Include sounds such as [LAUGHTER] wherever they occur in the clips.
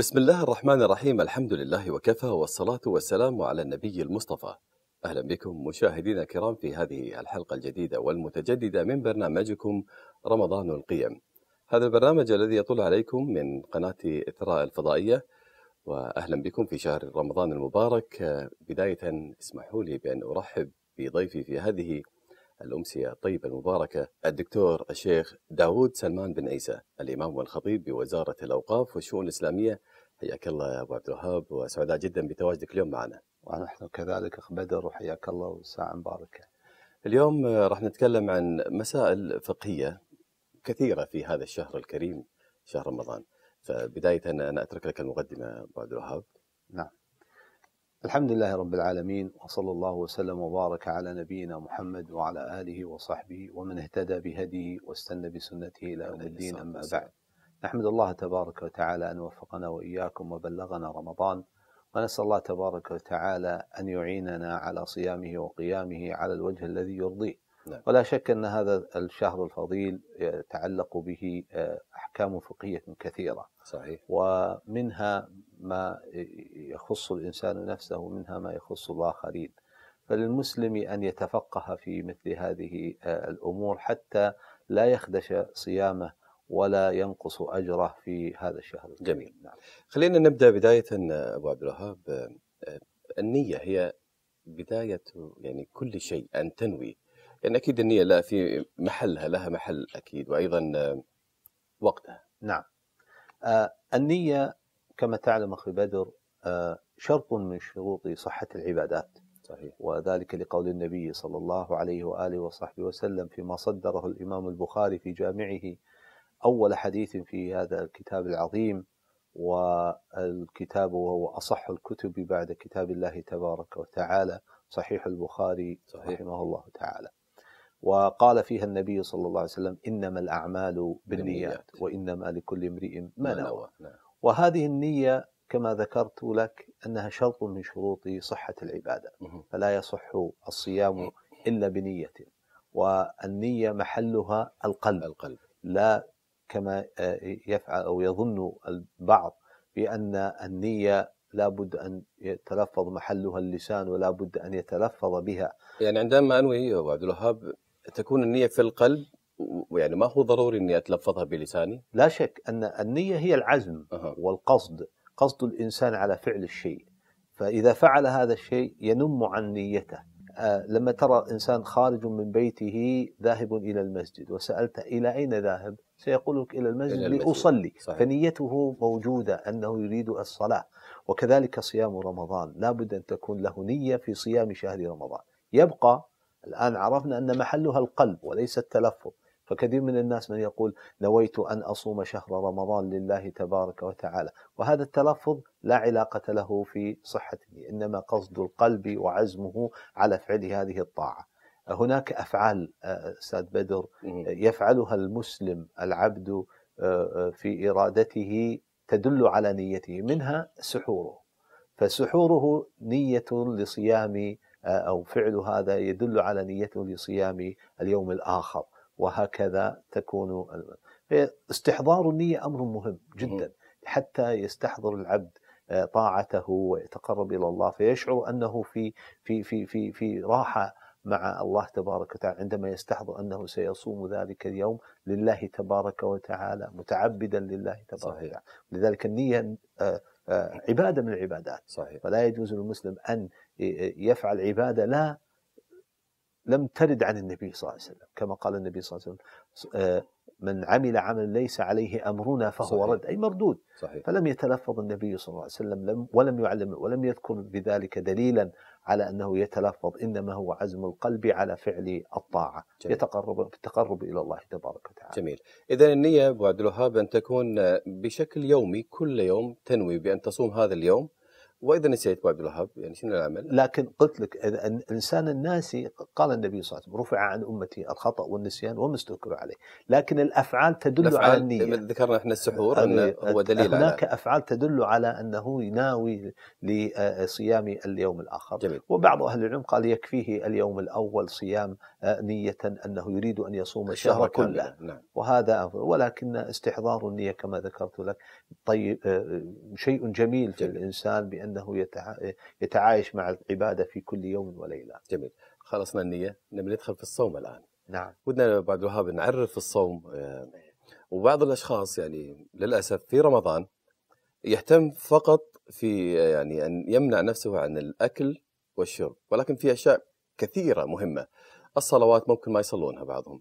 بسم الله الرحمن الرحيم الحمد لله وكفى والصلاة والسلام على النبي المصطفى أهلا بكم مشاهدينا الكرام في هذه الحلقة الجديدة والمتجددة من برنامجكم رمضان القيم هذا البرنامج الذي يطل عليكم من قناة إثراء الفضائية وأهلا بكم في شهر رمضان المبارك بداية اسمحوا لي بأن أرحب بضيفي في هذه الأمسية الطيبة المباركة الدكتور الشيخ داود سلمان بن عيسى الإمام والخطيب بوزارة الأوقاف والشؤون الإسلامية حياك الله يا ابو عبد الوهاب وسعداء جدا بتواجدك اليوم معنا. ونحن كذلك اخ بدر وحياك الله وساعه مباركه. اليوم آه، راح نتكلم عن مسائل فقهيه كثيره في هذا الشهر الكريم شهر رمضان. فبدايه انا اترك لك المقدمه ابو عبد الوهاب. نعم. الحمد لله رب العالمين وصلى الله وسلم وبارك على نبينا محمد وعلى اله وصحبه ومن اهتدى بهديه واستنى بسنته الى يوم الدين اما بعد. نحمد الله تبارك وتعالى أن وفقنا وإياكم وبلغنا رمضان ونسأل الله تبارك وتعالى أن يعيننا على صيامه وقيامه على الوجه الذي يرضيه نعم. ولا شك أن هذا الشهر الفضيل يتعلق به آه، أحكام فقهية كثيرة صحيح ومنها ما يخص الإنسان نفسه ومنها ما يخص الآخرين فللمسلم أن يتفقه في مثل هذه آه، الأمور حتى لا يخدش صيامه ولا ينقص اجره في هذا الشهر جميل نعم. خلينا نبدا بدايه ابو عبد الوهاب النيه هي بدايه يعني كل شيء ان تنوي يعني اكيد النيه لا في محلها لها محل اكيد وايضا وقتها نعم آه النيه كما تعلم اخي بدر آه شرط من شروط صحه العبادات صحيح. وذلك لقول النبي صلى الله عليه واله وصحبه وسلم فيما صدره الامام البخاري في جامعه أول حديث في هذا الكتاب العظيم والكتاب وهو أصح الكتب بعد كتاب الله تبارك وتعالى صحيح البخاري صحيح. رحمه الله تعالى وقال فيها النبي صلى الله عليه وسلم إنما الأعمال بالنيات وإنما لكل امرئ ما نوى نعم. وهذه النية كما ذكرت لك أنها شرط من شروط صحة العبادة فلا يصح الصيام إلا بنية والنية محلها القلب, القلب. لا كما آه، يفعل أو يظن البعض بأن النية لابد أن يتلفظ محلها اللسان ولا بد أن يتلفظ بها يعني عندما أنوي أبو عبد الوهاب تكون النية في القلب يعني ما هو ضروري أني أتلفظها بلساني لا شك أن النية هي العزم أه. والقصد قصد الإنسان على فعل الشيء فإذا فعل هذا الشيء ينم عن نيته آه، لما ترى إنسان خارج من بيته ذاهب إلى المسجد وسألت إلى أين ذاهب سيقول إلى المسجد, إلى المسجد. لأصلي صحيح. فنيته موجودة أنه يريد الصلاة وكذلك صيام رمضان لا بد أن تكون له نية في صيام شهر رمضان يبقى الآن عرفنا أن محلها القلب وليس التلفظ فكثير من الناس من يقول نويت أن أصوم شهر رمضان لله تبارك وتعالى وهذا التلفظ لا علاقة له في صحته إنما قصد القلب وعزمه على فعل هذه الطاعة هناك افعال آه، استاذ بدر يفعلها المسلم العبد آه، آه، في ارادته تدل على نيته منها سحوره فسحوره نيه لصيام او فعل هذا يدل على نيته لصيام اليوم الاخر وهكذا تكون استحضار النيه امر مهم جدا حتى يستحضر العبد طاعته ويتقرب الى الله فيشعر انه في في في في في راحه مع الله تبارك وتعالى عندما يستحضر أنه سيصوم ذلك اليوم لله تبارك وتعالى متعبدا لله تبارك صحيح. وتعالى لذلك النية آه، آه، عبادة من العبادات صحيح. فلا يجوز للمسلم أن آه، يفعل عبادة لا لم ترد عن النبي صلى الله عليه وسلم كما قال النبي صلى الله عليه وسلم من عمل عملا ليس عليه امرنا فهو صحيح. رد اي مردود صحيح. فلم يتلفظ النبي صلى الله عليه وسلم لم ولم يعلم ولم يذكر بذلك دليلا على أنه يتلفظ إنما هو عزم القلب على فعل الطاعة جميل. يتقرب بالتقرب إلى الله تبارك وتعالى جميل إذا النية أبو عبد الوهاب أن تكون بشكل يومي كل يوم تنوي بأن تصوم هذا اليوم واذا نسيت ابو عبد الوهاب يعني شنو العمل؟ لكن قلت لك الانسان الناسي قال النبي صلى الله عليه وسلم رفع عن امتي الخطا والنسيان وما استذكروا عليه، لكن الافعال تدل على النيه ذكرنا احنا السحور أن هو دليل هناك على... افعال تدل على انه يناوي لصيام اليوم الاخر جميل. وبعض اهل العلم قال يكفيه اليوم الاول صيام نية أنه يريد أن يصوم الشهر كله نعم. وهذا ولكن استحضار النية كما ذكرت لك طيب آه، شيء جميل في جميل. الإنسان بأنه يتعايش مع العبادة في كل يوم وليلة جميل خلصنا النية نبي ندخل في الصوم الآن نعم ودنا بعد عبد الوهاب نعرف الصوم آه، وبعض الأشخاص يعني للأسف في رمضان يهتم فقط في آه، يعني أن يمنع نفسه عن الأكل والشرب ولكن في أشياء كثيرة مهمة الصلوات ممكن ما يصلونها بعضهم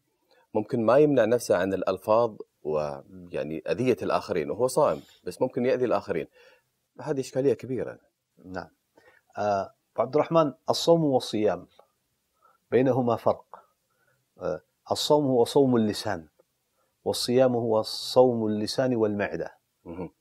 ممكن ما يمنع نفسه عن الألفاظ ويعني أذية الآخرين وهو صائم بس ممكن يأذي الآخرين هذه إشكالية كبيرة نعم آه، أبو عبد الرحمن الصوم والصيام بينهما فرق آه، الصوم هو صوم اللسان والصيام هو صوم اللسان والمعدة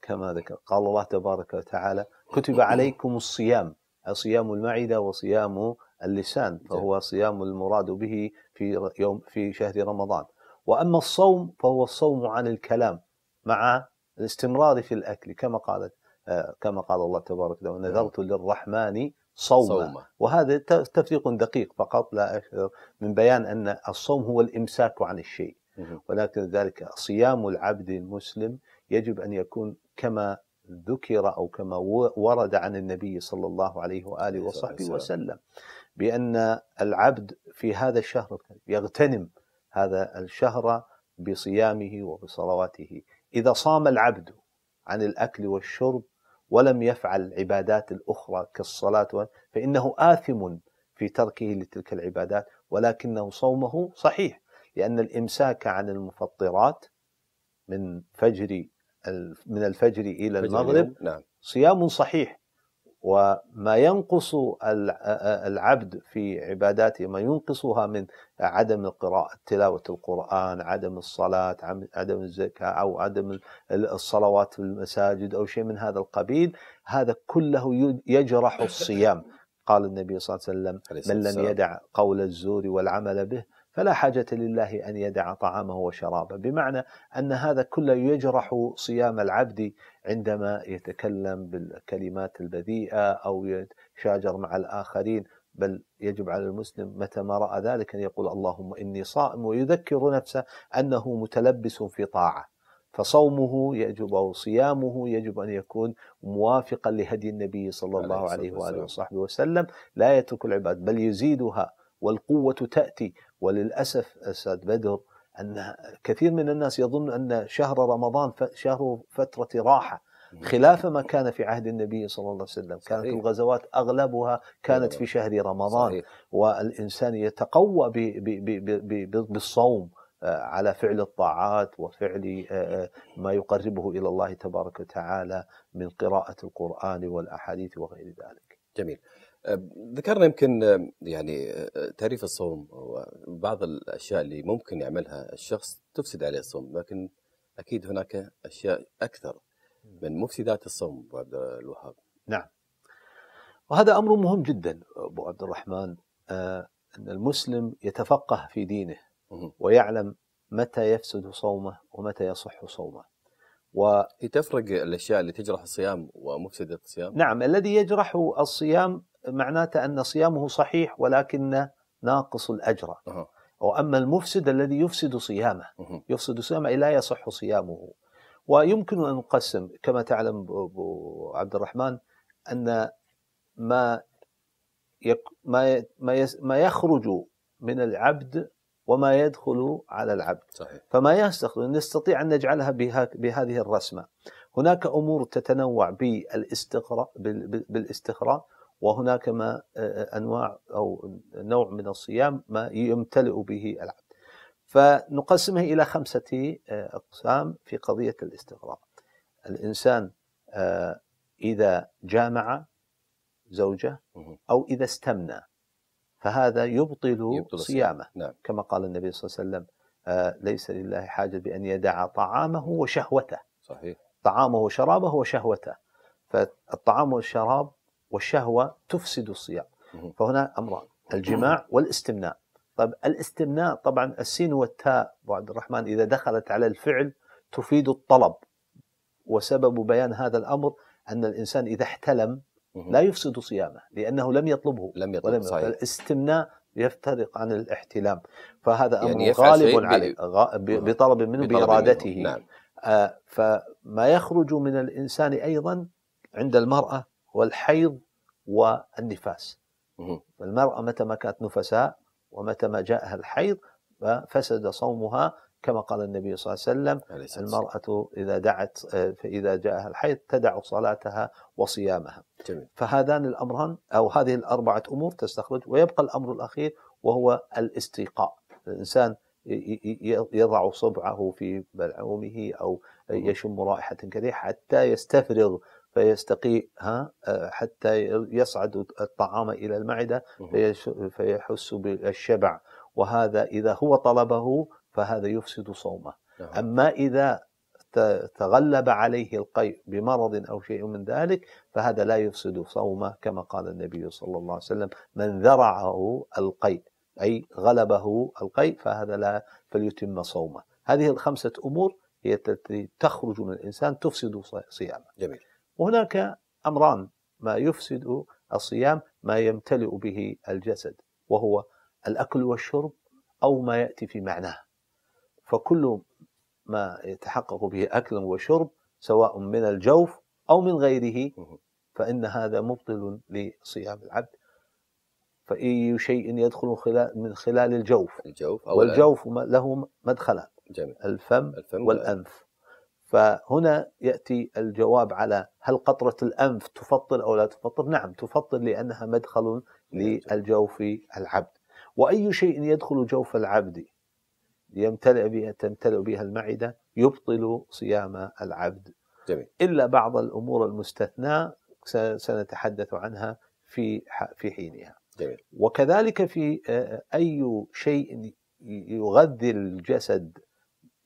كما ذكر قال الله تبارك وتعالى كتب عليكم الصيام صيام المعدة وصيام اللسان فهو صيام المراد به في يوم في شهر رمضان واما الصوم فهو الصوم عن الكلام مع الاستمرار في الاكل كما قالت آه، كما قال الله تبارك وتعالى نعم. نذرت للرحمن صوما وهذا تفريق دقيق فقط لا أكثر من بيان أن الصوم هو الإمساك عن الشيء ولكن ذلك صيام العبد المسلم يجب أن يكون كما ذكر أو كما ورد عن النبي صلى الله عليه وآله وصحبه وسلم بأن العبد في هذا الشهر يغتنم هذا الشهر بصيامه وبصلواته إذا صام العبد عن الأكل والشرب ولم يفعل العبادات الأخرى كالصلاة فإنه آثم في تركه لتلك العبادات ولكنه صومه صحيح لأن الإمساك عن المفطرات من فجر من الفجر إلى المغرب نعم. صيام صحيح وما ينقص العبد في عباداته ما ينقصها من عدم القراءة تلاوة القرآن عدم الصلاة عدم الزكاة أو عدم الصلوات في المساجد أو شيء من هذا القبيل هذا كله يجرح الصيام قال النبي صلى الله عليه وسلم من لم يدع قول الزور والعمل به فلا حاجة لله أن يدع طعامه وشرابه بمعنى أن هذا كله يجرح صيام العبد عندما يتكلم بالكلمات البذيئة أو يتشاجر مع الآخرين بل يجب على المسلم متى ما رأى ذلك أن يقول اللهم إني صائم ويذكر نفسه أنه متلبس في طاعة فصومه يجب أو صيامه يجب أن يكون موافقا لهدي النبي صلى الله عليه وآله وصحبه وسلم لا يترك العباد بل يزيدها والقوة تأتي وللأسف أستاذ بدر أن كثير من الناس يظن أن شهر رمضان شهر فترة راحة خلاف ما كان في عهد النبي صلى الله عليه وسلم كانت صحيح. الغزوات أغلبها كانت في شهر رمضان صحيح. والإنسان يتقوى بالصوم آه، على فعل الطاعات وفعل آه، آه، ما يقربه إلى الله تبارك وتعالى من قراءة القرآن والأحاديث وغير ذلك جميل ذكرنا يمكن يعني تعريف الصوم وبعض الاشياء اللي ممكن يعملها الشخص تفسد عليه الصوم لكن اكيد هناك اشياء اكثر من مفسدات الصوم ابو عبد الوهاب نعم وهذا امر مهم جدا ابو عبد الرحمن آه، ان المسلم يتفقه في دينه ويعلم متى يفسد صومه ومتى يصح صومه و تفرق الاشياء اللي تجرح الصيام ومفسده الصيام نعم الذي يجرح الصيام معناته أن صيامه صحيح ولكن ناقص الأجر وأما المفسد الذي يفسد صيامه يفسد صيامه لا يصح صيامه ويمكن أن نقسم كما تعلم أبو عبد الرحمن أن ما يك ما ما يخرج من العبد وما يدخل على العبد صحيح. فما يستخرج نستطيع أن نجعلها بهذه الرسمة هناك أمور تتنوع بالاستقراء بالاستخراء وهناك ما آه، آه، انواع او نوع من الصيام ما يمتلئ به العبد. فنقسمه الى خمسه آه، اقسام في قضيه الاستغراق. الانسان اذا جامع زوجه او اذا استمنى فهذا يبطل, يبطل صيامه نعم. كما قال النبي صلى الله عليه وسلم ليس لله حاجه بان يدع طعامه وشهوته. صحيح. طعامه وشرابه وشهوته. فالطعام والشراب والشهوة تفسد الصيام فهنا أمران الجماع والاستمناء طب الاستمناء طبعا السين والتاء عبد الرحمن إذا دخلت على الفعل تفيد الطلب وسبب بيان هذا الأمر أن الإنسان إذا احتلم لا يفسد صيامه لأنه لم يطلبه لم يطلب ولم صحيح. فالاستمناء يفترق عن الاحتلام فهذا يعني أمر يعني غالب عليه بطلب منه بطلب بإرادته منه. نعم. آه، فما يخرج من الإنسان أيضا عند المرأة والحيض والنفاس فالمرأة متى ما كانت نفساء ومتى ما جاءها الحيض آه، فسد صومها كما قال النبي صلى الله عليه وسلم المرأة إذا دعت آه، فإذا جاءها الحيض تدع صلاتها وصيامها جميل. فهذان الأمران أو هذه الأربعة أمور تستخرج ويبقى الأمر الأخير وهو الاستيقاء الإنسان يضع صبعه في بلعومه أو يشم رائحة كريهة حتى يستفرغ فيستقيها آه، حتى يصعد الطعام إلى المعدة فيحس بالشبع وهذا إذا هو طلبه فهذا يفسد صومه نعم. أما إذا تغلب عليه القيء بمرض أو شيء من ذلك فهذا لا يفسد صومه كما قال النبي صلى الله عليه وسلم من ذرعه القيء أي غلبه القيء فهذا لا فليتم صومه هذه الخمسة أمور هي التي تخرج من الإنسان تفسد صيامه جميل وهناك أمران ما يفسد الصيام ما يمتلئ به الجسد وهو الأكل والشرب أو ما يأتي في معناه فكل ما يتحقق به أكل وشرب سواء من الجوف أو من غيره فإن هذا مبطل لصيام العبد فأي شيء يدخل خلال من خلال الجوف الجوف أو والجوف له مدخلان الفم, الفم والأنف فهنا ياتي الجواب على هل قطره الانف تفطر او لا تفطر؟ نعم تفطر لانها مدخل للجوف العبد. واي شيء يدخل جوف العبد يمتلئ بها تمتلئ بها المعده يبطل صيام العبد. جميل. الا بعض الامور المستثناة سنتحدث عنها في في حينها. جميل. وكذلك في آه، آه، اي شيء يغذي الجسد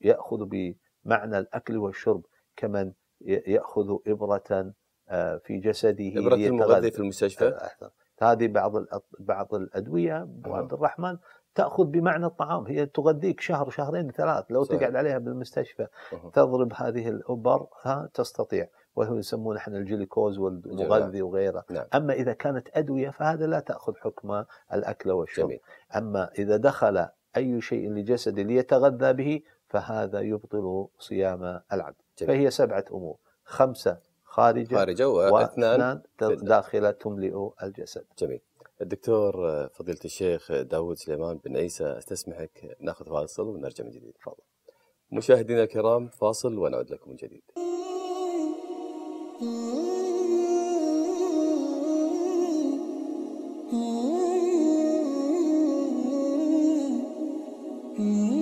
ياخذ ب معنى الأكل والشرب كمن يأخذ إبرة آه، في جسده إبرة المغذي في المستشفى آه، هذه بعض بعض الأدوية أبو عبد الرحمن تاخذ بمعنى الطعام هي تغذيك شهر شهرين ثلاث لو صحيح. تقعد عليها بالمستشفى أوه. تضرب هذه الابر ها تستطيع وهو يسمونه احنا الجليكوز والمغذي وغيره نعم. اما اذا كانت ادويه فهذا لا تاخذ حكم الاكل والشرب اما اذا دخل اي شيء لجسده ليتغذى به فهذا يبطل صيام العبد جميل. فهي سبعة أمور خمسة خارجة خارجة واثنان داخلة تملئ الجسد جميل الدكتور فضيلة الشيخ داود سليمان بن عيسى استسمحك ناخذ فاصل ونرجع من جديد تفضل مشاهدينا الكرام فاصل ونعود لكم من جديد Mm-hmm. [LAUGHS]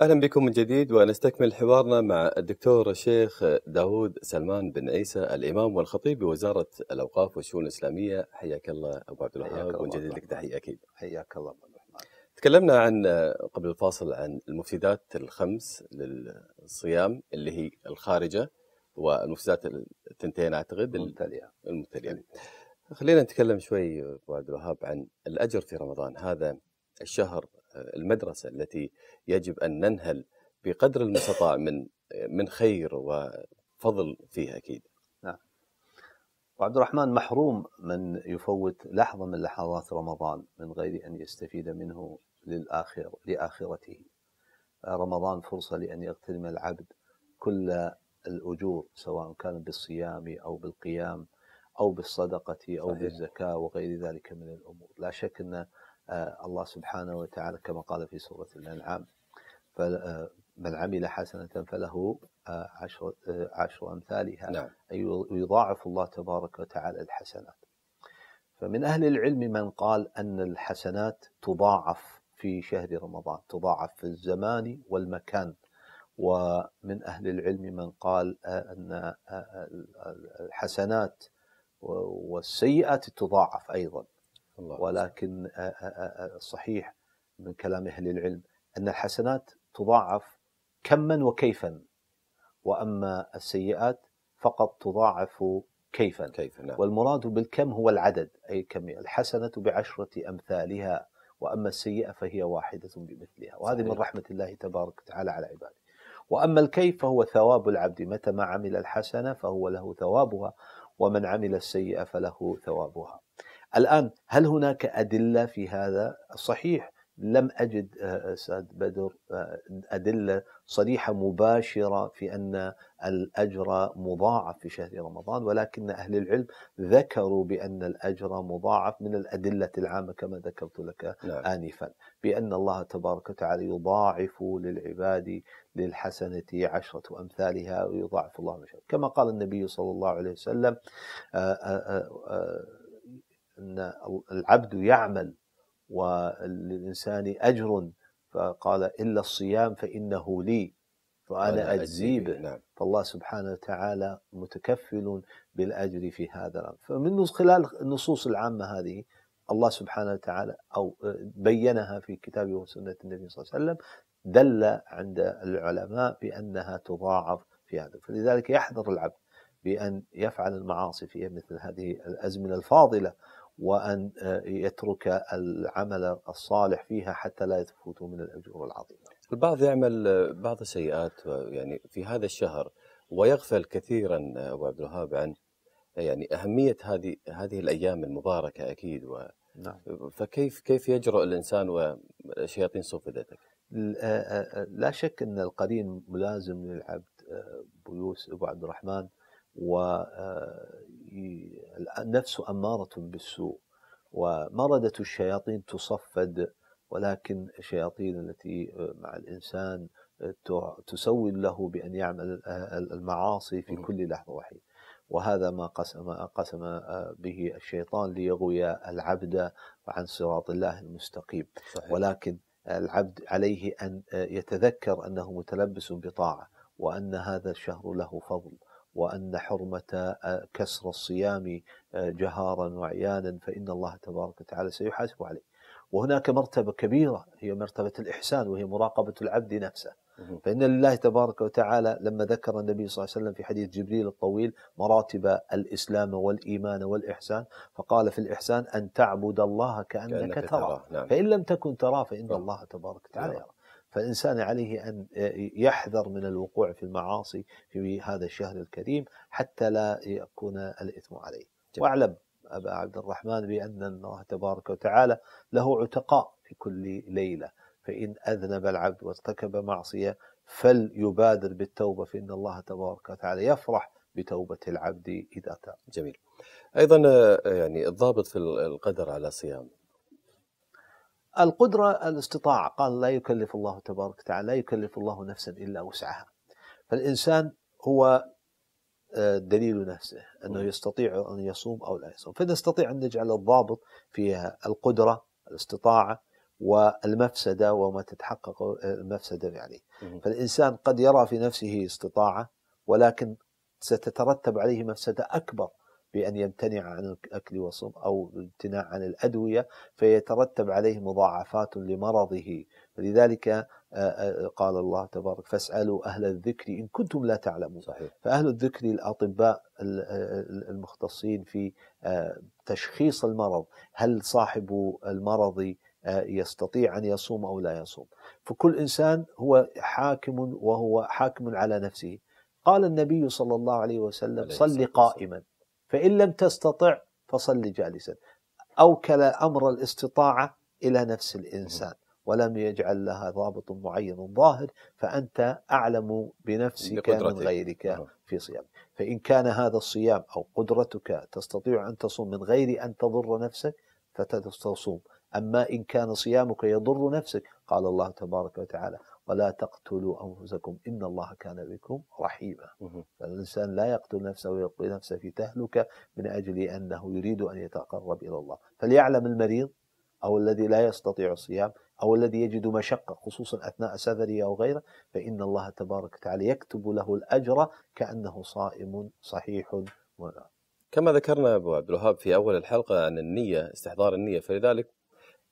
أهلا بكم من جديد ونستكمل حوارنا مع الدكتور الشيخ داود سلمان بن عيسى الإمام والخطيب بوزارة الأوقاف والشؤون الإسلامية حياك الله أبو عبد الوهاب ومن جديد لك تحية أكيد حياك الله أبو الرحمن تكلمنا عن قبل الفاصل عن المفسدات الخمس للصيام اللي هي الخارجة والمفسدات الثنتين أعتقد المبتلية المبتلية خلينا نتكلم شوي أبو عبد الوهاب عن الأجر في رمضان هذا الشهر المدرسه التي يجب ان ننهل بقدر المستطاع من من خير وفضل فيها اكيد. نعم. وعبد الرحمن محروم من يفوت لحظه من لحظات رمضان من غير ان يستفيد منه للاخر لاخرته. رمضان فرصه لان يغتنم العبد كل الاجور سواء كان بالصيام او بالقيام او بالصدقه او صحيح. بالزكاه وغير ذلك من الامور، لا شك ان آه، الله سبحانه وتعالى كما قال في سورة الأنعام فمن آه، عمل حسنة فله آه، عشر, عشر أمثالها نعم. أي يضاعف الله تبارك وتعالى الحسنات فمن أهل العلم من قال أن الحسنات تضاعف في شهر رمضان تضاعف في الزمان والمكان ومن أهل العلم من قال أن الحسنات والسيئات تضاعف أيضا الله. ولكن آه، آه، آه، صحيح من كلام أهل العلم أن الحسنات تضاعف كما وكيفا وأما السيئات فقط تضاعف كيفا, كيف نعم. والمراد بالكم هو العدد أي كم الحسنة بعشرة أمثالها وأما السيئة فهي واحدة بمثلها وهذه صحيح. من رحمة الله تبارك وتعالى على عباده وأما الكيف فهو ثواب العبد متى ما عمل الحسنة فهو له ثوابها ومن عمل السيئة فله ثوابها الآن هل هناك أدلة في هذا؟ صحيح لم أجد أستاذ آه، آه، بدر آه، أدلة صريحة مباشرة في أن الأجر مضاعف في شهر رمضان ولكن أهل العلم ذكروا بأن الأجر مضاعف من الأدلة العامة كما ذكرت لك نعم. آنفا بأن الله تبارك وتعالى يضاعف للعباد للحسنة عشرة أمثالها ويضاعف الله كما قال النبي صلى الله عليه وسلم آآ آآ آآ ان العبد يعمل وللانسان اجر فقال الا الصيام فانه لي وانا اجزي به نعم. فالله سبحانه وتعالى متكفل بالاجر في هذا الامر فمن خلال النصوص العامه هذه الله سبحانه وتعالى او بينها في كتابه وسنه النبي صلى الله عليه وسلم دل عند العلماء بانها تضاعف في هذا فلذلك يحذر العبد بأن يفعل المعاصي في مثل هذه الأزمنة الفاضلة وأن آه، يترك العمل الصالح فيها حتى لا يفوته من الأجور العظيمة البعض يعمل آه، بعض السيئات يعني في هذا الشهر ويغفل كثيرا آه، أبو عبد الوهاب عن يعني أهمية هذه هذه الأيام المباركة أكيد و نعم. فكيف كيف يجرؤ الإنسان وشياطين ذاتك؟ لا شك أن القرين ملازم للعبد بيوس أبو عبد الرحمن و النفس أمارة بالسوء ومردة الشياطين تصفد ولكن الشياطين التي آه، مع الإنسان آه، تسول له بأن يعمل آه، المعاصي في كل لحظة وحيد وهذا ما قسم قسم به الشيطان ليغوي العبد عن صراط الله المستقيم صحيح. ولكن العبد عليه ان يتذكر انه متلبس بطاعه وان هذا الشهر له فضل وأن حرمة آه، كسر الصيام آه، جهارا وعيانا فإن الله تبارك وتعالى سيحاسب عليه وهناك مرتبة كبيرة هي مرتبة الإحسان وهي مراقبة العبد نفسه فإن لله تبارك وتعالى لما ذكر النبي صلى الله عليه وسلم في حديث جبريل الطويل مراتب الإسلام والإيمان والإحسان فقال في الإحسان أن تعبد الله كأنك, كأنك تراه نعم. فإن لم تكن تراه فإن الله تبارك وتعالى يراه فالإنسان عليه أن يحذر من الوقوع في المعاصي في هذا الشهر الكريم حتى لا يكون الإثم عليه جميل. واعلم أبا عبد الرحمن بأن الله تبارك وتعالى له عتقاء في كل ليلة فإن أذنب العبد وارتكب معصية فليبادر بالتوبة فإن الله تبارك وتعالى يفرح بتوبة العبد إذا تاب جميل أيضا يعني الضابط في القدر على صيام القدرة الاستطاعة قال لا يكلف الله تبارك وتعالى لا يكلف الله نفسا إلا وسعها فالإنسان هو آه، دليل نفسه أنه يستطيع أن يصوم أو لا يصوم فنستطيع أن نجعل الضابط في القدرة الاستطاعة والمفسدة وما تتحقق آه، المفسدة يعني فالإنسان قد يرى في نفسه استطاعة ولكن ستترتب عليه مفسدة أكبر بأن يمتنع عن الأكل والصوم أو الامتناع عن الأدوية فيترتب عليه مضاعفات لمرضه فلذلك آه، آه، قال الله تبارك فاسألوا أهل الذكر إن كنتم لا تعلمون صحيح. فأهل الذكر الأطباء آه، المختصين في تشخيص المرض هل صاحب المرض يستطيع أن يصوم أو لا يصوم فكل إنسان هو حاكم وهو حاكم على نفسه قال النبي صلى الله عليه وسلم صل قائما فإن لم تستطع فصل جالسا أوكل أمر الاستطاعة إلى نفس الإنسان ولم يجعل لها ضابط معين ظاهر فأنت أعلم بنفسك من غيرك نعم. في صيام فإن كان هذا الصيام أو قدرتك تستطيع أن تصوم من غير أن تضر نفسك فتصوم أما إن كان صيامك يضر نفسك قال الله تبارك وتعالى ولا تقتلوا أنفسكم إن الله كان بكم رحيما فالإنسان لا يقتل نفسه ويلقي نفسه في تهلكة من أجل أنه يريد أن يتقرب إلى الله فليعلم المريض أو الذي لا يستطيع الصيام أو الذي يجد مشقة خصوصا أثناء سفره أو غيره فإن الله تبارك وتعالى يكتب له الأجر كأنه صائم صحيح كما ذكرنا أبو عبد الوهاب في أول الحلقة أن النية استحضار النية فلذلك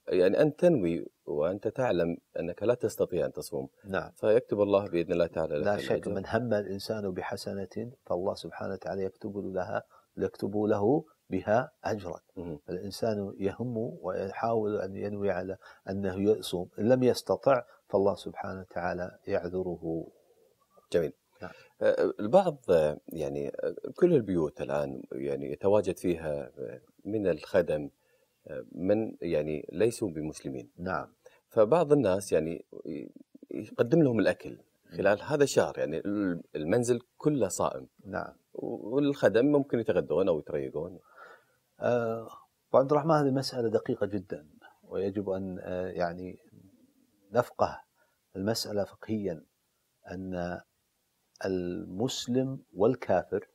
يعني أنت تنوي وأنت تعلم أنك لا تستطيع أن تصوم نعم فيكتب الله بإذن الله تعالى لا شك من هم الإنسان بحسنة فالله سبحانه وتعالى يكتب لها يكتب له بها أجرا الانسان يهم ويحاول أن ينوي على أنه يصوم إن لم يستطع فالله سبحانه وتعالى يعذره جميل نعم. أه، البعض يعني أه، كل البيوت الآن يعني يتواجد فيها أه، من الخدم من يعني ليسوا بمسلمين نعم فبعض الناس يعني يقدم لهم الاكل خلال هذا الشهر يعني المنزل كله صائم نعم والخدم ممكن يتغدون او يتريقون آه عبد الرحمن هذه مساله دقيقه جدا ويجب ان آه، يعني نفقه المساله فقهيا ان المسلم والكافر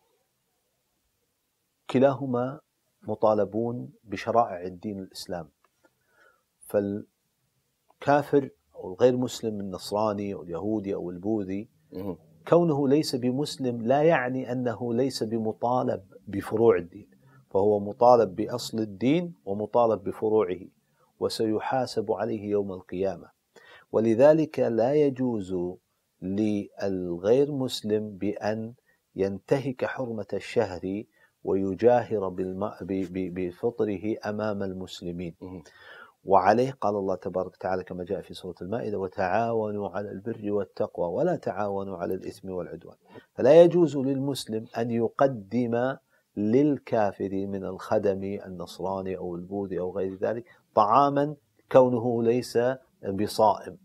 كلاهما مطالبون بشرائع الدين الاسلام فالكافر او الغير مسلم النصراني او اليهودي او البوذي كونه ليس بمسلم لا يعني انه ليس بمطالب بفروع الدين فهو مطالب باصل الدين ومطالب بفروعه وسيحاسب عليه يوم القيامه ولذلك لا يجوز للغير مسلم بان ينتهك حرمه الشهر ويجاهر بفطره امام المسلمين. وعليه قال الله تبارك وتعالى كما جاء في سوره المائده وتعاونوا على البر والتقوى ولا تعاونوا على الاثم والعدوان. فلا يجوز للمسلم ان يقدم للكافر من الخدم النصراني او البوذي او غير ذلك طعاما كونه ليس بصائم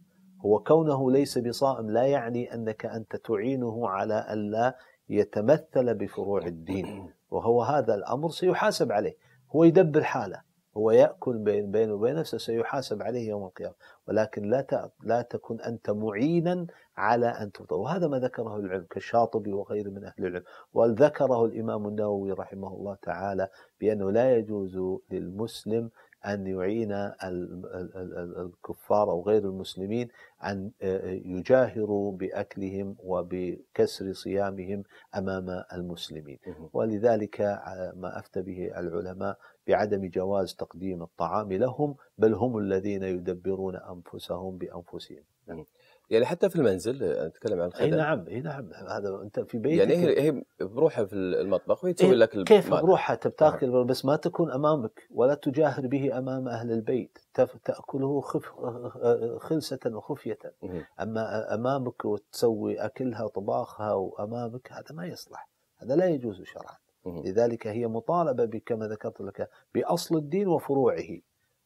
هو كونه ليس بصائم لا يعني انك انت تعينه على الا يتمثل بفروع الدين [CLEARS THROAT] وهو هذا الأمر سيحاسب عليه هو يدبر حاله هو يأكل بين بينه وبين نفسه سيحاسب عليه يوم القيامة ولكن لا لا تكن أنت معينا على أن تبطل وهذا ما ذكره العلم كالشاطبي وغيره من أهل العلم وذكره الإمام النووي رحمه الله تعالى بأنه لا يجوز للمسلم أن يعين الكفار أو غير المسلمين أن آه، آه، يجاهروا بأكلهم وبكسر صيامهم أمام المسلمين ولذلك آه، ما أفتى به العلماء بعدم جواز تقديم الطعام لهم بل هم الذين يدبرون أنفسهم بأنفسهم يعني حتى في المنزل نتكلم آه، عن الخدم اي نعم اي نعم هذا انت في بيتك يعني هي هي بروحها في المطبخ وهي تسوي إيه، لك كيف بروحها تبتاكل نعم. بس ما تكون امامك ولا تجاهر به امام اهل البيت تاكله خف آه، آه، خلسه وخفيه اما امامك وتسوي اكلها وطباخها وامامك هذا ما يصلح هذا لا يجوز شرعا لذلك هي مطالبه كما ذكرت لك باصل الدين وفروعه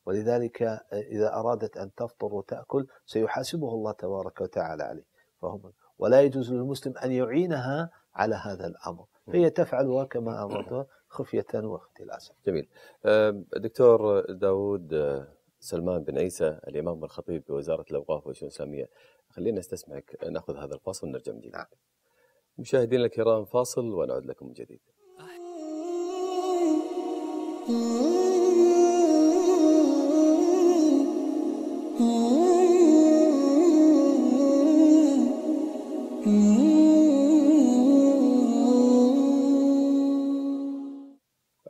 ولذلك آه، إذا أرادت أن تفطر وتأكل سيحاسبه الله تبارك وتعالى عليه فهم ولا يجوز للمسلم أن يعينها على هذا الأمر هي تفعلها كما أمرتها خفية واختلاسا جميل دكتور داود آه، سلمان بن عيسى الإمام الخطيب بوزارة الأوقاف والشؤون الإسلامية خلينا نستسمعك ناخذ هذا الفاصل ونرجع من جديد نعم. مشاهدينا الكرام فاصل ونعود لكم من جديد آه.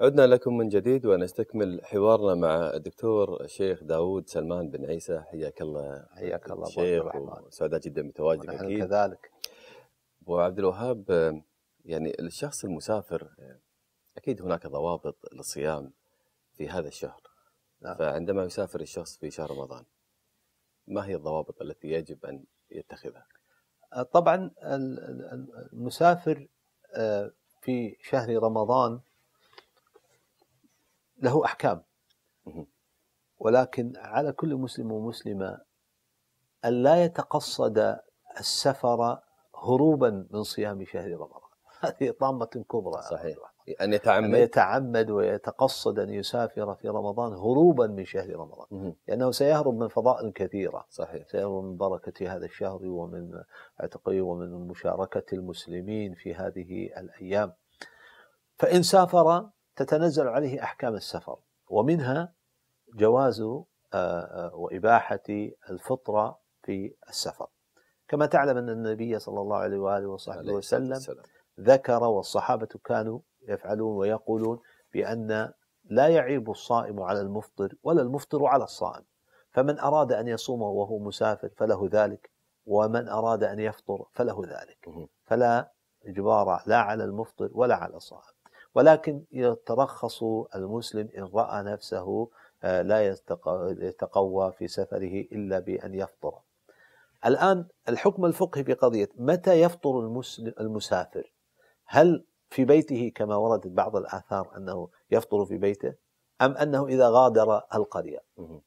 عدنا لكم من جديد ونستكمل حوارنا مع الدكتور الشيخ داود سلمان بن عيسى حياك الله حياك الله شيخ وسعداء جدا بتواجدك اكيد كذلك ابو عبد الوهاب يعني الشخص المسافر اكيد هناك ضوابط للصيام في هذا الشهر نعم. فعندما يسافر الشخص في شهر رمضان ما هي الضوابط التي يجب ان يتخذها؟ طبعا المسافر آه، في شهر رمضان له أحكام ولكن على كل مسلم ومسلمة أن لا يتقصد السفر هروبا من صيام شهر رمضان [LAUGHS] هذه طامة كبرى صحيح أن يتعمد أن يتعمد ويتقصد أن يسافر في رمضان هروبا من شهر رمضان مم. لأنه سيهرب من فضائل كثيرة صحيح سيهرب من بركة هذا الشهر ومن أعتقد ومن مشاركة المسلمين في هذه الأيام فإن سافر تتنزل عليه أحكام السفر ومنها جواز آه، آه، وإباحة الفطرة في السفر كما تعلم أن النبي صلى الله عليه وآله وصحبه وسلم ذكر والصحابة كانوا يفعلون ويقولون بأن لا يعيب الصائم على المفطر ولا المفطر على الصائم فمن أراد أن يصوم وهو مسافر فله ذلك ومن أراد أن يفطر فله ذلك فلا إجبار لا على المفطر ولا على الصائم ولكن يترخص المسلم إن رأى نفسه آه، لا يتقوى في سفره إلا بأن يفطر الآن الحكم الفقهي في قضية متى يفطر المسافر هل في بيته كما وردت بعض الآثار أنه يفطر في بيته أم أنه إذا غادر القرية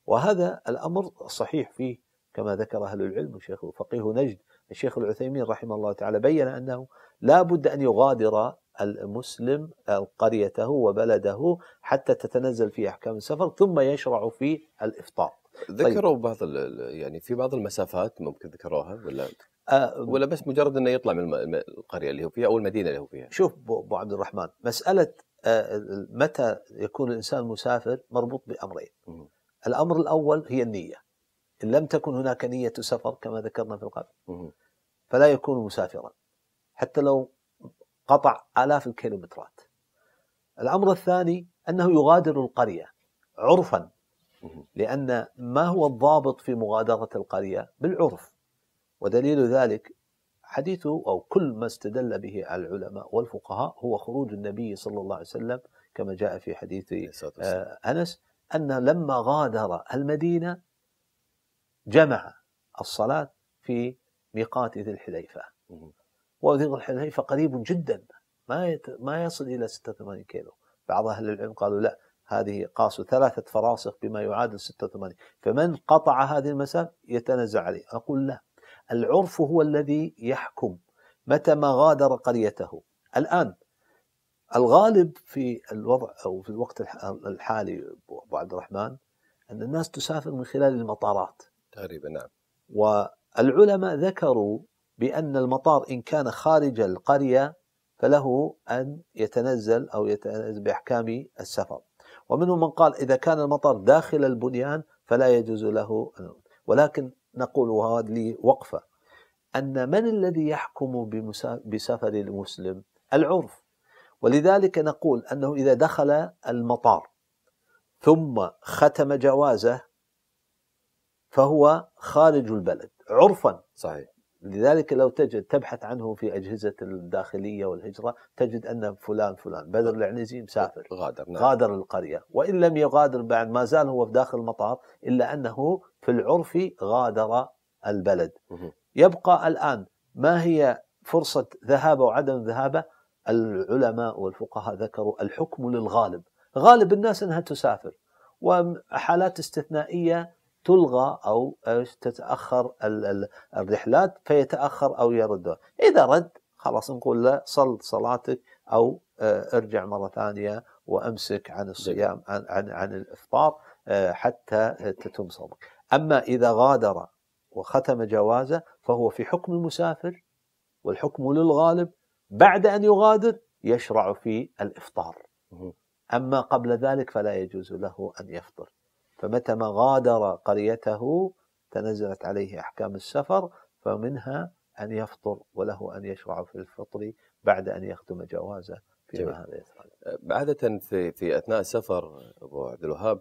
وهذا الأمر صحيح فيه كما ذكر أهل العلم الشيخ فقيه نجد الشيخ العثيمين رحمه الله تعالى بين أنه لا بد أن يغادر المسلم آه، قريته وبلده حتى تتنزل في احكام السفر ثم يشرع في الافطار. طيب. ذكروا طيب. بعض يعني في بعض المسافات ممكن ذكروها ولا أه ولا بس مجرد انه يطلع من القريه اللي هو فيها او المدينه اللي هو فيها. شوف ابو عبد الرحمن مساله آه، متى يكون الانسان مسافر مربوط بامرين. الامر الاول هي النيه. ان لم تكن هناك نيه سفر كما ذكرنا في القبل. فلا يكون مسافرا. حتى لو قطع آلاف الكيلومترات الأمر الثاني أنه يغادر القرية عرفا لأن ما هو الضابط في مغادرة القرية بالعرف ودليل ذلك حديث أو كل ما استدل به العلماء والفقهاء هو خروج النبي صلى الله عليه وسلم كما جاء في حديث آه، أنس أن لما غادر المدينة جمع الصلاة في ميقات ذي الحليفة ووثيق الحليفه قريب جدا ما يت... ما يصل الى 86 كيلو بعض اهل العلم قالوا لا هذه قاسوا ثلاثة فراسخ بما يعادل 86 فمن قطع هذه المسافة يتنازع عليه أقول لا العرف هو الذي يحكم متى ما غادر قريته الآن الغالب في الوضع أو في الوقت الحالي أبو عبد الرحمن أن الناس تسافر من خلال المطارات تقريبا نعم والعلماء ذكروا بأن المطار إن كان خارج القرية فله أن يتنزل أو يتنزل بأحكام السفر ومنهم من قال إذا كان المطار داخل البنيان فلا يجوز له ولكن نقول وهذا لي وقفة أن من الذي يحكم بسفر المسلم العرف ولذلك نقول أنه إذا دخل المطار ثم ختم جوازه فهو خارج البلد عرفا صحيح لذلك لو تجد تبحث عنه في أجهزة الداخلية والهجرة تجد أن فلان فلان بدر العنزي مسافر غادر نعم. غادر القرية وإن لم يغادر بعد ما زال هو في داخل المطار إلا أنه في العرف غادر البلد يبقى الآن ما هي فرصة ذهابه وعدم ذهابه العلماء والفقهاء ذكروا الحكم للغالب غالب الناس أنها تسافر وحالات استثنائية تلغى او تتاخر الرحلات فيتاخر او يرد اذا رد خلاص نقول له صل صلاتك او آه، ارجع مره ثانيه وامسك عن الصيام عن عن, عن الافطار آه، حتى تتم صومك اما اذا غادر وختم جوازه فهو في حكم المسافر والحكم للغالب بعد ان يغادر يشرع في الافطار اما قبل ذلك فلا يجوز له ان يفطر فمتى ما غادر قريته تنزلت عليه أحكام السفر فمنها أن يفطر وله أن يشرع في الفطر بعد أن يختم جوازه في هذا يتعلق أه، عادة في في أثناء السفر أبو عبد الوهاب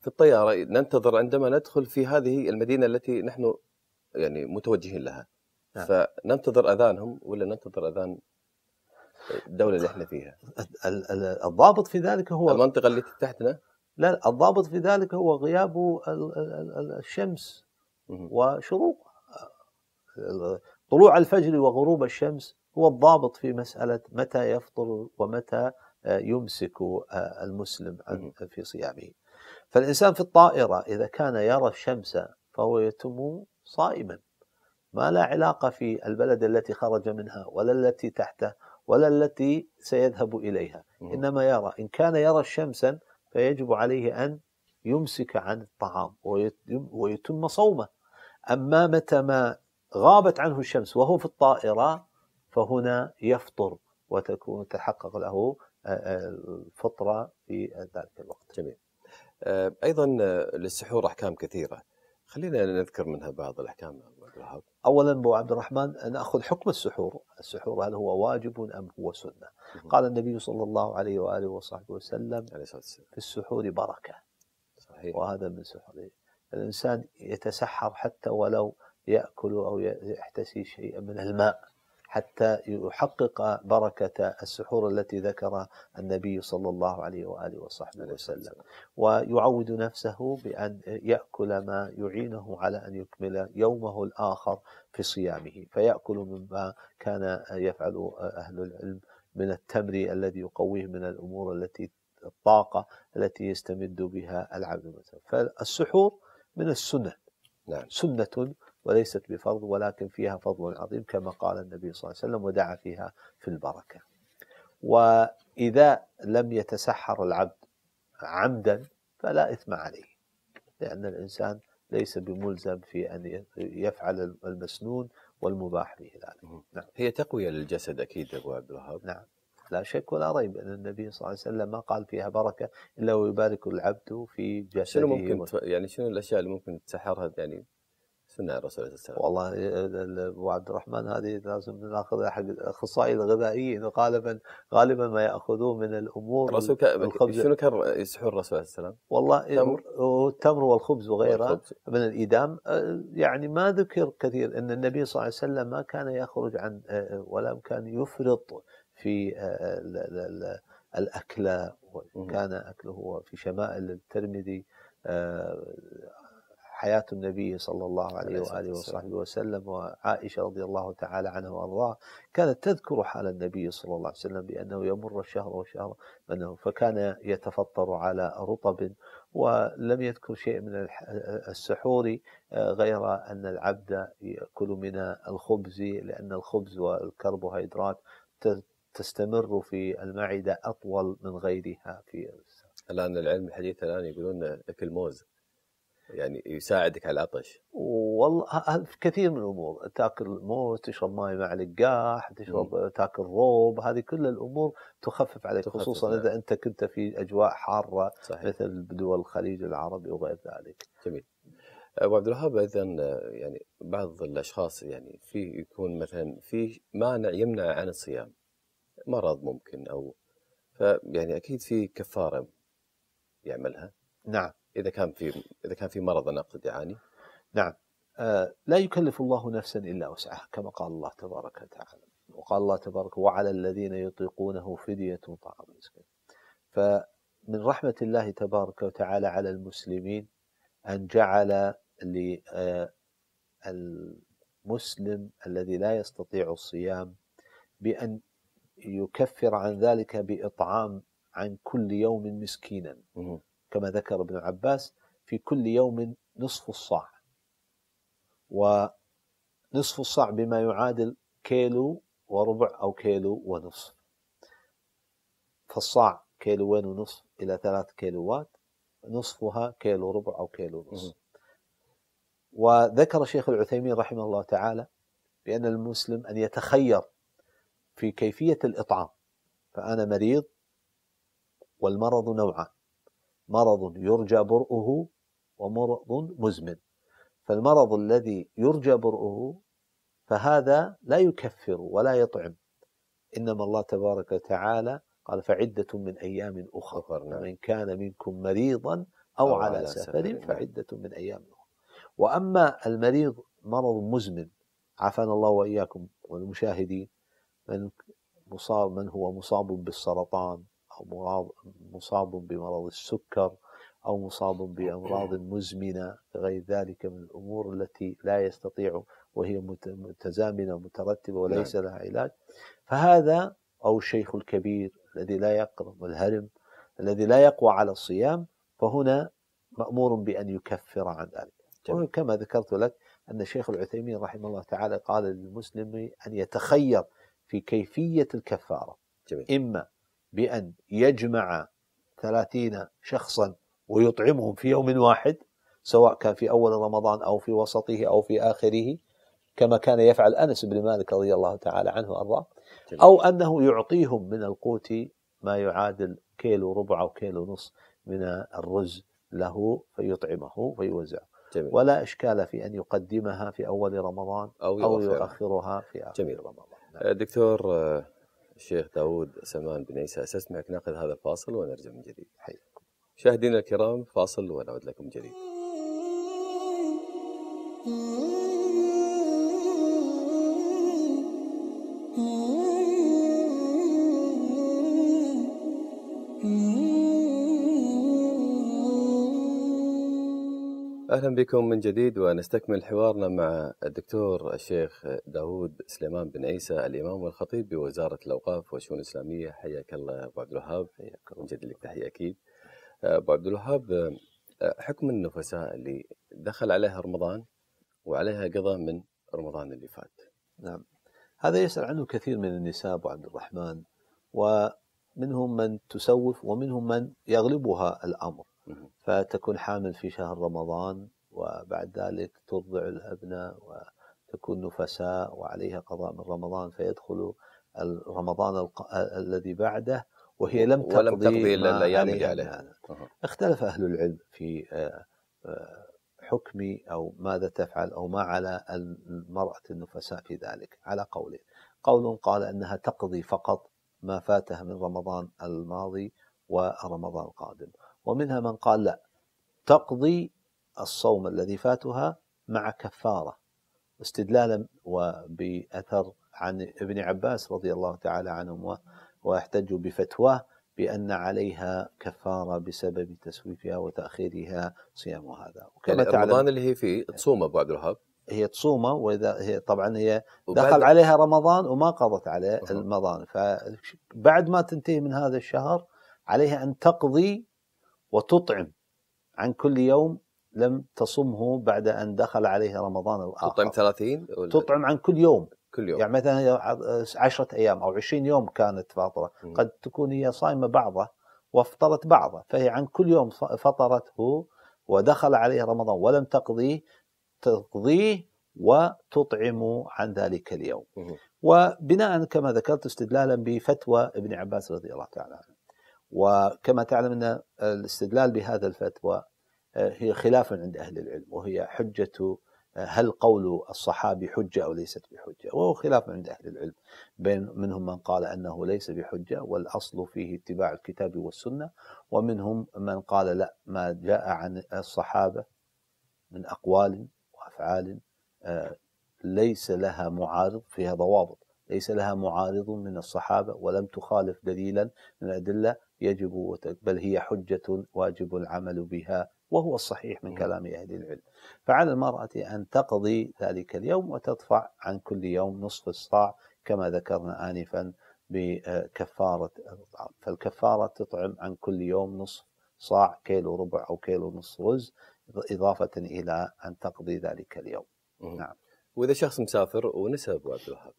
في الطيارة ننتظر عندما ندخل في هذه المدينة التي نحن يعني متوجهين لها نعم. فننتظر أذانهم ولا ننتظر أذان الدولة اللي احنا فيها الضابط في ذلك هو المنطقة التي تحتنا لا الضابط في ذلك هو غياب الشمس وشروق طلوع الفجر وغروب الشمس هو الضابط في مسألة متى يفطر ومتى يمسك المسلم في صيامه فالإنسان في الطائرة إذا كان يرى الشمس فهو يتم صائما ما لا علاقة في البلد التي خرج منها ولا التي تحته ولا التي سيذهب إليها إنما يرى إن كان يرى الشمس فيجب عليه أن يمسك عن الطعام ويتم صومه أما متى ما غابت عنه الشمس وهو في الطائرة فهنا يفطر وتكون تحقق له الفطرة في ذلك الوقت جميل أيضا للسحور أحكام كثيرة خلينا نذكر منها بعض الأحكام أولا أبو عبد الرحمن نأخذ حكم السحور السحور هل هو واجب أم هو سنة قال النبي صلى الله عليه وآله وصحبه وسلم في السحور بركة صحيح. وهذا من سحر الإنسان يتسحر حتى ولو يأكل أو يحتسي شيئا من الماء حتى يحقق بركة السحور التي ذكر النبي صلى الله عليه وآله وصحبه وسلم ويعود نفسه بأن يأكل ما يعينه على أن يكمل يومه الآخر في صيامه فيأكل مما كان يفعل أهل العلم من التمر الذي يقويه من الأمور التي الطاقة التي يستمد بها العبد مثلا فالسحور من السنة نعم. سنة وليست بفرض ولكن فيها فضل عظيم كما قال النبي صلى الله عليه وسلم ودعا فيها في البركة وإذا لم يتسحر العبد عمدا فلا إثم عليه لأن الإنسان ليس بملزم في أن يفعل المسنون والمباح به ذلك نعم. هي تقوية للجسد أكيد أبو عبد الوهاب نعم لا شك ولا ريب أن النبي صلى الله عليه وسلم ما قال فيها بركة إلا ويبارك العبد في جسده شنو ممكن يعني شنو الأشياء اللي ممكن تسحرها يعني سنة الرسول عليه الصلاة والسلام والله إيه، إيه، إيه، أبو عبد الرحمن هذه لازم ناخذها حق الاخصائيين الغذائيين غالبا غالبا ما يأخذوه من الأمور الرسول الخبز شنو كان يسحر الرسول عليه السلام؟ والله التمر التمر والخبز وغيره والخبز. من الإدام أه، يعني ما ذكر كثير أن النبي صلى الله عليه وسلم ما كان يخرج عن أه، أه، ولا كان يفرط في الاكله كان أكله في شمائل الترمذي حياة النبي صلى الله عليه وآله وصحبه وسلم وعائشة رضي الله تعالى عنها وأرضاها كانت تذكر حال النبي صلى الله عليه وسلم بأنه يمر الشهر وشهر منه فكان يتفطر على رطب ولم يذكر شيء من السحور آه، غير أن العبد يأكل من الخبز لأن الخبز والكربوهيدرات تستمر في المعدة أطول من غيرها في الآن العلم الحديث الآن يقولون أكل موز يعني يساعدك على العطش والله في كثير من الامور تاكل موز تشرب ماي مع لقاح تشرب مم. تاكل روب هذه كل الامور تخفف عليك تخفف خصوصا يعني. اذا انت كنت في اجواء حاره صحيح. مثل دول الخليج العربي وغير ذلك جميل ابو عبد الوهاب اذا يعني بعض الاشخاص يعني في يكون مثلا في مانع يمنع عن الصيام مرض ممكن او يعني اكيد في كفاره يعملها نعم اذا كان في اذا كان في مرض انا اقصد يعاني نعم آه لا يكلف الله نفسا الا وسعها كما قال الله تبارك وتعالى وقال الله تبارك وعلى الذين يطيقونه فدية طعام مسكين فمن رحمة الله تبارك وتعالى على المسلمين أن جعل للمسلم آه، الذي لا يستطيع الصيام بأن يكفر عن ذلك بإطعام عن كل يوم مسكينا كما ذكر ابن عباس في كل يوم نصف الصاع ونصف الصاع بما يعادل كيلو وربع أو كيلو ونصف فالصاع كيلوين ونصف إلى ثلاث كيلوات نصفها كيلو ربع أو كيلو ونصف وذكر شيخ العثيمين رحمه الله تعالى بأن المسلم أن يتخير في كيفية الإطعام فأنا مريض والمرض نوعان مرض يرجى برؤه ومرض مزمن فالمرض الذي يرجى برؤه فهذا لا يكفر ولا يطعم انما الله تبارك وتعالى قال فعدة من أيام أخرى نعم. فمن كان منكم مريضا أو, أو على سفر نعم. فعدة من أيام أخرى وأما المريض مرض مزمن عافانا الله وإياكم والمشاهدين من مصاب من هو مصاب بالسرطان أو مصاب بمرض السكر أو مصاب بأمراض مزمنة غير ذلك من الأمور التي لا يستطيع وهي متزامنة مترتبة وليس نعم. لها علاج فهذا أو الشيخ الكبير الذي لا يقرأ والهرم الذي لا يقوى على الصيام فهنا مأمور بأن يكفر عن ذلك جميل. ذكرت لك أن الشيخ العثيمين رحمه الله تعالى قال للمسلم أن يتخير في كيفية الكفارة جميل. إما بأن يجمع ثلاثين شخصا ويطعمهم في يوم واحد سواء كان في أول رمضان أو في وسطه أو في آخره كما كان يفعل أنس بن مالك رضي الله تعالى عنه أرضاه أو أنه يعطيهم من القوت ما يعادل كيلو ربع أو كيلو نص من الرز له فيطعمه ويوزعه جميل. ولا إشكال في أن يقدمها في أول رمضان أو, أو يؤخرها في آخر جميل. رمضان نعم. دكتور الشيخ داود سمان بن عيسى سأسمعك ناخذ هذا الفاصل ونرجع من جديد حياكم مشاهدينا الكرام فاصل ونعود لكم جديد Mm-hmm. [LAUGHS] أهلا بكم من جديد ونستكمل حوارنا مع الدكتور الشيخ داود سليمان بن عيسى الإمام والخطيب بوزارة الأوقاف والشؤون الإسلامية حياك الله أبو عبد الوهاب حياك نجد لك تحية أكيد أبو عبد الوهاب حكم النفساء اللي دخل عليها رمضان وعليها قضاء من رمضان اللي فات نعم هذا يسأل عنه كثير من النساء أبو عبد الرحمن ومنهم من تسوف ومنهم من يغلبها الأمر فتكون حامل في شهر رمضان وبعد ذلك ترضع الأبناء وتكون نفساء وعليها قضاء من رمضان فيدخل رمضان الق... الذي بعده وهي لم تقضي, ولم تقضي إلا الأيام اللي عليها اختلف أهل العلم في آه، آه، حكم أو ماذا تفعل أو ما على المرأة النفساء في ذلك على قولين قول قال أنها تقضي فقط ما فاتها من رمضان الماضي ورمضان القادم ومنها من قال لا تقضي الصوم الذي فاتها مع كفارة استدلالا وبأثر عن ابن عباس رضي الله تعالى عنهما واحتجوا بفتواه بأن عليها كفارة بسبب تسويفها وتأخيرها صيام هذا وكما يعني رمضان اللي هي فيه تصوم أبو عبد الوهاب هي تصومه واذا هي طبعا هي دخل عليها رمضان وما قضت عليه رمضان فبعد ما تنتهي من هذا الشهر عليها ان تقضي وتطعم عن كل يوم لم تصمه بعد أن دخل عليه رمضان الآخر تطعم 30 ولا؟ تطعم عن كل يوم كل يوم يعني مثلا 10 أيام أو 20 يوم كانت فاطرة م. قد تكون هي صائمة بعضه وافطرت بعضه فهي عن كل يوم فطرته ودخل عليه رمضان ولم تقضيه تقضيه وتطعم عن ذلك اليوم م. وبناء كما ذكرت استدلالا بفتوى ابن عباس رضي الله تعالى عنه وكما تعلم أن الاستدلال بهذا الفتوى آه، هي خلاف عند أهل العلم وهي حجة آه، هل قول الصحابي حجة أو ليست بحجة وهو خلاف عند أهل العلم بين منهم من قال أنه ليس بحجة والأصل فيه اتباع الكتاب والسنة ومنهم من قال لا ما جاء عن الصحابة من أقوال وأفعال آه، ليس لها معارض فيها ضوابط ليس لها معارض من الصحابة ولم تخالف دليلا من الأدلة يجب بل هي حجة واجب العمل بها وهو الصحيح من كلام أهل العلم فعلى المرأة أن تقضي ذلك اليوم وتدفع عن كل يوم نصف الصاع كما ذكرنا آنفا بكفارة الإطعام فالكفارة تطعم عن كل يوم نصف صاع كيلو ربع أو كيلو نصف رز إضافة إلى أن تقضي ذلك اليوم نعم وإذا شخص مسافر ونسى أبو عبد الوهاب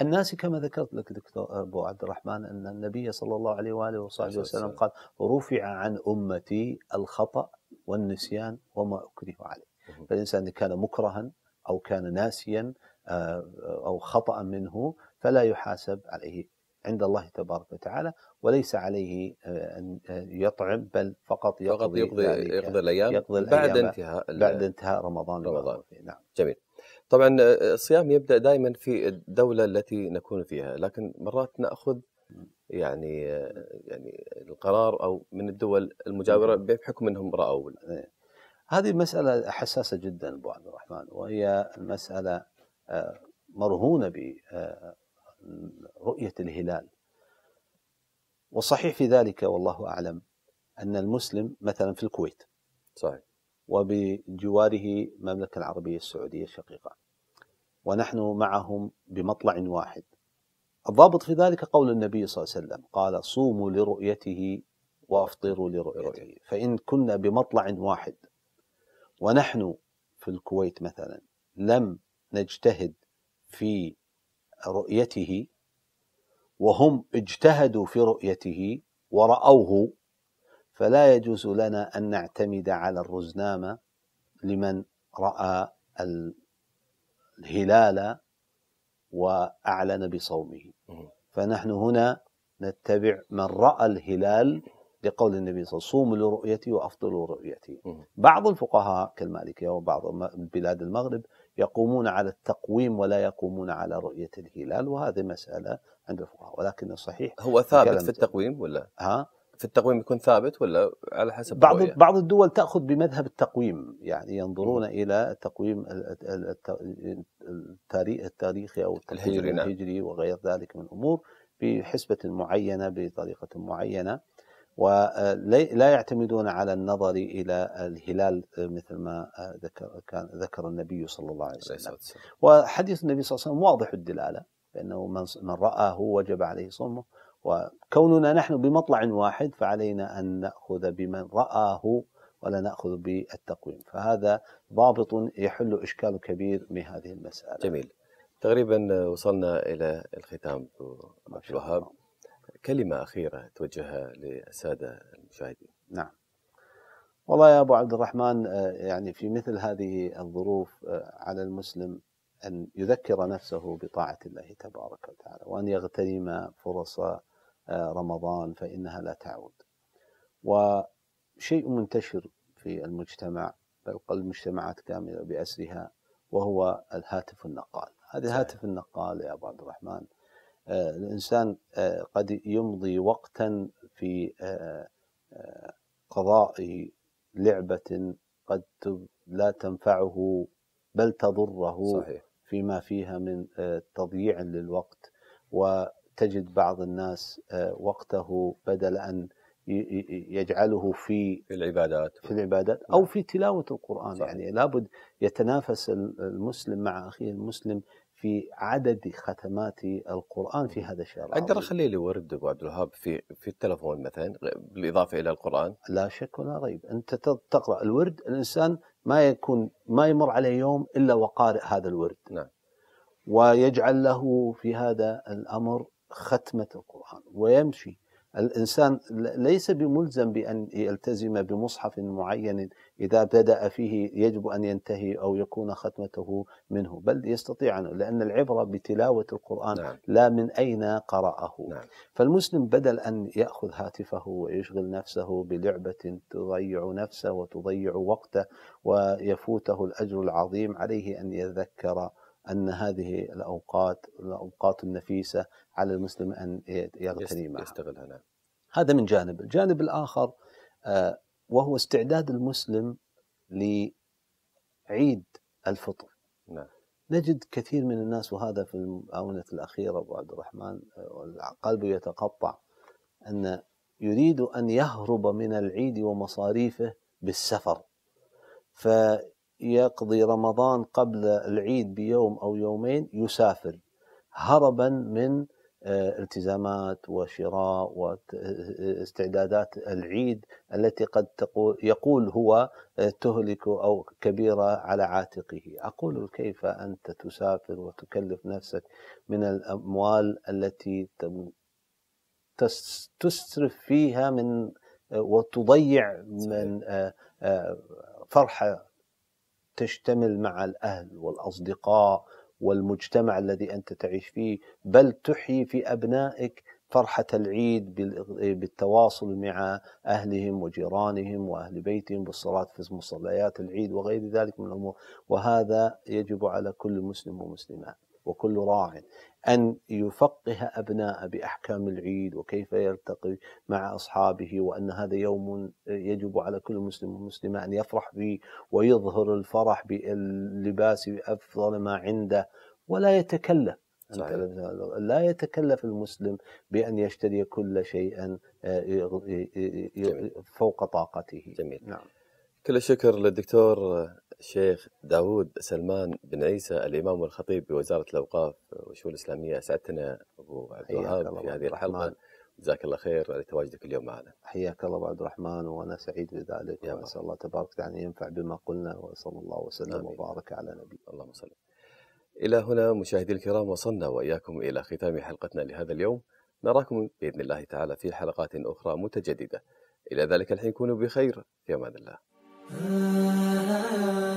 الناس كما ذكرت لك دكتور ابو عبد الرحمن ان النبي صلى الله عليه واله وصحبه وسلم قال رفع عن امتي الخطا والنسيان وما اكره عليه فالانسان كان مكرها او كان ناسيا آه، او خطا منه فلا يحاسب عليه عند الله تبارك وتعالى وليس عليه آه، ان آه، يطعم بل فقط يقضي فقط يقضي, يقضي, يقضي الايام يقضي الايام بعد انتهاء بعد انتهاء رمضان رمضان نعم جميل طبعا الصيام آه، آه، يبدا دائما في الدوله التي نكون فيها لكن مرات ناخذ يعني آه، يعني القرار او من الدول المجاوره نعم. بحكم انهم راوا إيه. هذه مساله حساسه جدا ابو عبد الرحمن وهي مسألة مرهونه برؤيه الهلال والصحيح في ذلك والله اعلم ان المسلم مثلا في الكويت صحيح وبجواره المملكه العربيه السعوديه الشقيقه ونحن معهم بمطلع واحد الضابط في ذلك قول النبي صلى الله عليه وسلم قال صوموا لرؤيته وافطروا لرؤيته فان كنا بمطلع واحد ونحن في الكويت مثلا لم نجتهد في رؤيته وهم اجتهدوا في رؤيته ورأوه فلا يجوز لنا أن نعتمد على الرزنامة لمن رأى الهلال وأعلن بصومه فنحن هنا نتبع من رأى الهلال لقول النبي صلى الله عليه وسلم صوم لرؤيتي وأفضل رؤيتي بعض الفقهاء كالمالكية وبعض بلاد المغرب يقومون على التقويم ولا يقومون على رؤية الهلال وهذه مسألة عند الفقهاء ولكن الصحيح هو ثابت في التقويم ولا؟ ها في التقويم يكون ثابت ولا على حسب بعض الرؤية؟ بعض الدول تاخذ بمذهب التقويم يعني ينظرون م. الى التقويم التاريخ التاريخي او الهجري نعم. الهجري وغير ذلك من امور بحسبه معينه بطريقه معينه ولا يعتمدون على النظر الى الهلال مثل ما ذكر كان ذكر النبي صلى الله عليه وسلم وحديث النبي صلى الله عليه وسلم واضح الدلاله بانه من راه وجب عليه صومه وكوننا نحن بمطلع واحد فعلينا أن نأخذ بمن رآه ولا نأخذ بالتقويم فهذا ضابط يحل إشكال كبير من هذه المسألة جميل تقريبا وصلنا إلى الختام عبد الوهاب كلمة أخيرة توجهها للسادة المشاهدين نعم والله يا أبو عبد الرحمن آه، يعني في مثل هذه الظروف آه، على المسلم أن يذكر نفسه بطاعة الله تبارك وتعالى وأن يغتنم فرص آه، رمضان فإنها لا تعود وشيء منتشر في المجتمع بل قل المجتمعات كاملة بأسرها وهو الهاتف النقال هذا الهاتف النقال يا أبو عبد الرحمن آه، الإنسان آه، قد يمضي وقتا في قضاء لعبة قد لا تنفعه بل تضره صحيح. فيما فيها من تضييع للوقت تجد بعض الناس آه، وقته بدل ان يجعله في العبادات في العبادات او نعم. في تلاوه القران صحيح. يعني لابد يتنافس المسلم مع اخيه المسلم في عدد ختمات القران في هذا الشهر اقدر اخلي لي ورد ابو عبد الوهاب في في التلفون مثلا بالاضافه الى القران لا شك ولا ريب انت تقرا الورد الانسان ما يكون ما يمر عليه يوم الا وقارئ هذا الورد نعم ويجعل له في هذا الامر ختمة القرآن ويمشي الإنسان ليس بملزم بأن يلتزم بمصحف معين إذا بدأ فيه يجب أن ينتهي أو يكون ختمته منه بل يستطيع أنه لأن العبرة بتلاوة القرآن نعم. لا من أين قرأه نعم. فالمسلم بدل أن يأخذ هاتفه ويشغل نفسه بلعبة تضيع نفسه وتضيع وقته ويفوته الأجر العظيم عليه أن يذكر أن هذه الأوقات الأوقات النفيسة على المسلم أن يغتنمها يستغلها نعم هذا من جانب الجانب الآخر آه، وهو استعداد المسلم لعيد الفطر نعم نجد كثير من الناس وهذا في الآونة الأخيرة أبو عبد الرحمن قلبه يتقطع أن يريد أن يهرب من العيد ومصاريفه بالسفر في يقضي رمضان قبل العيد بيوم أو يومين يسافر هربا من آه، التزامات وشراء واستعدادات العيد التي قد تقول يقول هو آه، تهلك او كبيره على عاتقه، اقول كيف انت تسافر وتكلف نفسك من الاموال التي تسرف فيها من آه، وتضيع من فرحه تشتمل مع الأهل والأصدقاء والمجتمع الذي أنت تعيش فيه بل تحيي في أبنائك فرحة العيد بالتواصل مع أهلهم وجيرانهم وأهل بيتهم بالصلاه في مصليات العيد وغير ذلك من الأمور وهذا يجب على كل مسلم ومسلمة وكل راع أن يفقه أبناء بأحكام العيد وكيف يلتقي مع أصحابه وأن هذا يوم يجب على كل مسلم ومسلمة أن يفرح به ويظهر الفرح باللباس بأفضل ما عنده ولا يتكلف صحيح. لا يتكلف المسلم بأن يشتري كل شيئا آه، فوق طاقته جميل نعم. كل الشكر للدكتور الشيخ داوود سلمان بن عيسى الإمام والخطيب بوزارة الأوقاف والشؤون الإسلامية أسعدتنا أبو عبد الوهاب في هذه الحلقة جزاك الله خير على تواجدك اليوم معنا حياك الله ابو عبد الرحمن وانا سعيد بذلك واسال الله تبارك وتعالى ان ينفع بما قلنا وصلى الله وسلم وبارك على نبينا اللهم صل الى هنا مشاهدي الكرام وصلنا واياكم الى ختام حلقتنا لهذا اليوم نراكم باذن الله تعالى في حلقات اخرى متجدده الى ذلك الحين كونوا بخير في امان الله Uh,